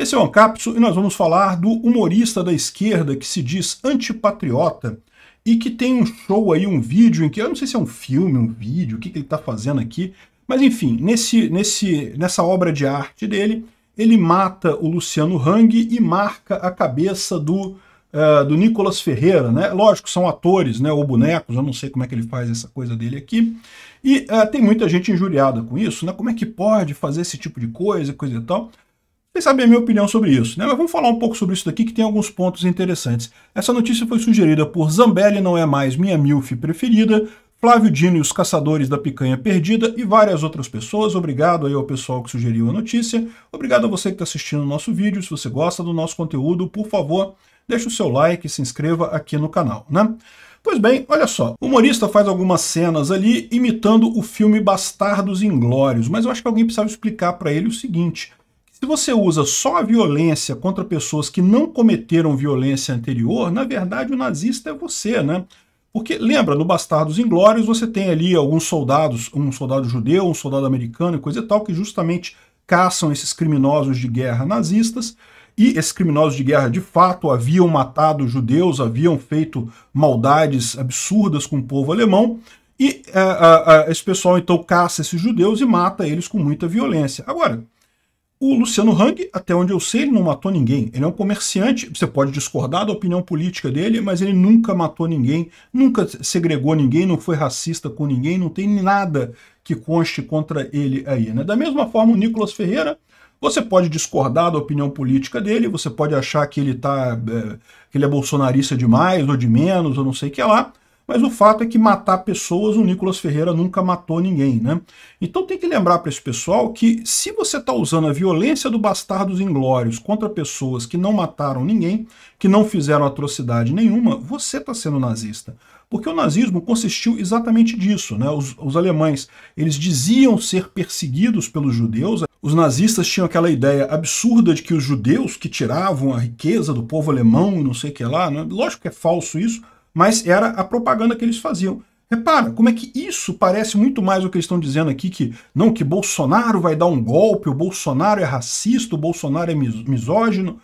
Esse é o Ancapso e nós vamos falar do humorista da esquerda que se diz antipatriota e que tem um show aí, um vídeo em que, eu não sei se é um filme, um vídeo, o que, que ele está fazendo aqui, mas enfim, nesse, nesse, nessa obra de arte dele, ele mata o Luciano Hang e marca a cabeça do, uh, do Nicolas Ferreira, né? Lógico, são atores, né? Ou bonecos, eu não sei como é que ele faz essa coisa dele aqui. E uh, tem muita gente injuriada com isso, né? Como é que pode fazer esse tipo de coisa, coisa e tal. Vocês sabem a minha opinião sobre isso, né? Mas vamos falar um pouco sobre isso daqui que tem alguns pontos interessantes. Essa notícia foi sugerida por Zambelli, não é mais minha MILF preferida, Flávio Dino e os Caçadores da Picanha Perdida e várias outras pessoas. Obrigado aí ao pessoal que sugeriu a notícia. Obrigado a você que está assistindo o nosso vídeo. Se você gosta do nosso conteúdo, por favor, deixe o seu like e se inscreva aqui no canal, né? Pois bem, olha só, o humorista faz algumas cenas ali imitando o filme Bastardos Inglórios, mas eu acho que alguém precisava explicar para ele o seguinte, se você usa só a violência contra pessoas que não cometeram violência anterior, na verdade o nazista é você, né? Porque, lembra, no Bastardos Inglórios você tem ali alguns soldados, um soldado judeu, um soldado americano e coisa e tal, que justamente caçam esses criminosos de guerra nazistas, e esses criminosos de guerra de fato haviam matado judeus, haviam feito maldades absurdas com o povo alemão, e uh, uh, uh, esse pessoal então caça esses judeus e mata eles com muita violência. Agora, o Luciano Hang, até onde eu sei, ele não matou ninguém. Ele é um comerciante, você pode discordar da opinião política dele, mas ele nunca matou ninguém, nunca segregou ninguém, não foi racista com ninguém, não tem nada que conste contra ele aí. Né? Da mesma forma, o Nicolas Ferreira, você pode discordar da opinião política dele, você pode achar que ele, tá, é, que ele é bolsonarista demais ou de menos, ou não sei o que lá, mas o fato é que matar pessoas, o Nicolas Ferreira nunca matou ninguém, né? Então tem que lembrar para esse pessoal que se você está usando a violência do Bastardos Inglórios contra pessoas que não mataram ninguém, que não fizeram atrocidade nenhuma, você está sendo nazista. Porque o nazismo consistiu exatamente disso, né? Os, os alemães, eles diziam ser perseguidos pelos judeus, os nazistas tinham aquela ideia absurda de que os judeus que tiravam a riqueza do povo alemão e não sei o que lá, né? lógico que é falso isso, mas era a propaganda que eles faziam. Repara, como é que isso parece muito mais o que eles estão dizendo aqui, que não, que Bolsonaro vai dar um golpe, o Bolsonaro é racista, o Bolsonaro é misógino,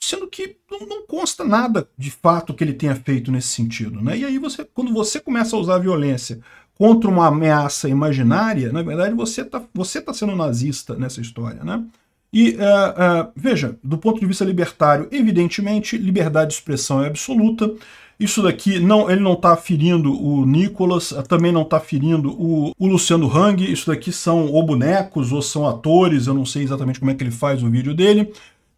sendo que não, não, consta nada de fato que ele tenha feito nesse sentido. Né? E aí, você, quando você começa a usar a violência contra uma ameaça imaginária, na verdade você está você tá sendo nazista nessa história. Né? E uh, uh, veja, do ponto de vista libertário, evidentemente, liberdade de expressão é absoluta. Isso daqui, não, ele não está ferindo o Nicolas, eh, também não está ferindo o, o, Luciano Hang. Isso daqui são ou bonecos ou são atores, eu não sei exatamente como é que ele faz o vídeo dele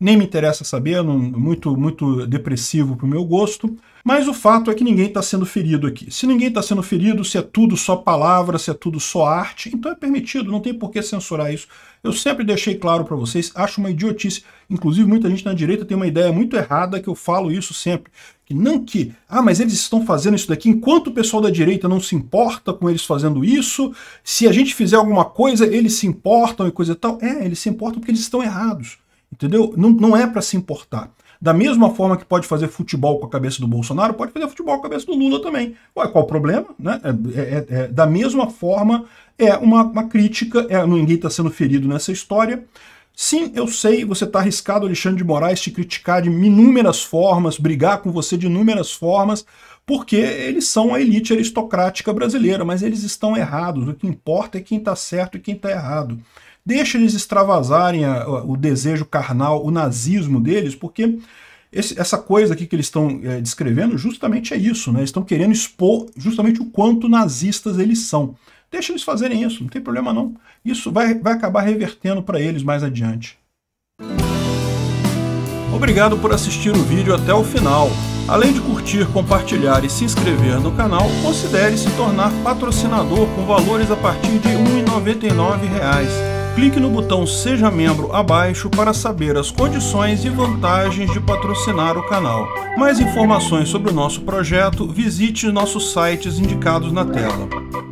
nem me interessa saber, não, muito, muito depressivo para o meu gosto. Mas o fato é que ninguém está sendo ferido aqui. Se ninguém está sendo ferido, se é tudo só palavra, se é tudo só arte, então é permitido, não tem por que censurar isso. Eu sempre deixei claro para vocês, acho uma idiotice. Inclusive, muita gente na direita tem uma ideia muito errada que eu falo isso sempre. Que não que, ah, mas eles estão fazendo isso daqui, enquanto o pessoal da direita não se importa com eles fazendo isso, se a gente fizer alguma coisa, eles se importam e coisa e tal. É, eles se importam porque eles estão errados entendeu? Não, não é para se importar. Da mesma forma que pode fazer futebol com a cabeça do Bolsonaro, pode fazer futebol com a cabeça do Lula também. Ué, qual o problema? Né? É, é, é, é da mesma forma, é uma, uma crítica, é, ninguém está sendo ferido nessa história. Sim, eu sei, você está arriscado, Alexandre de Moraes, te criticar de inúmeras formas, brigar com você de inúmeras formas, porque eles são a elite aristocrática brasileira, mas eles estão errados. O que importa é quem está certo e quem está errado. Deixa eles extravasarem a, a, o desejo carnal, o nazismo deles, porque esse, essa coisa aqui que eles estão é, descrevendo justamente é isso, né? Eles estão querendo expor justamente o quanto nazistas eles são. Deixa eles fazerem isso, não tem problema não. Isso vai, vai acabar revertendo para eles mais adiante. Obrigado por assistir o vídeo até o final. Além de curtir, compartilhar e se inscrever no canal, considere se tornar patrocinador com valores a partir de R$ 1,99. Clique no botão Seja Membro abaixo para saber as condições e vantagens de patrocinar o canal. Mais informações sobre o nosso projeto, visite nossos sites indicados na tela.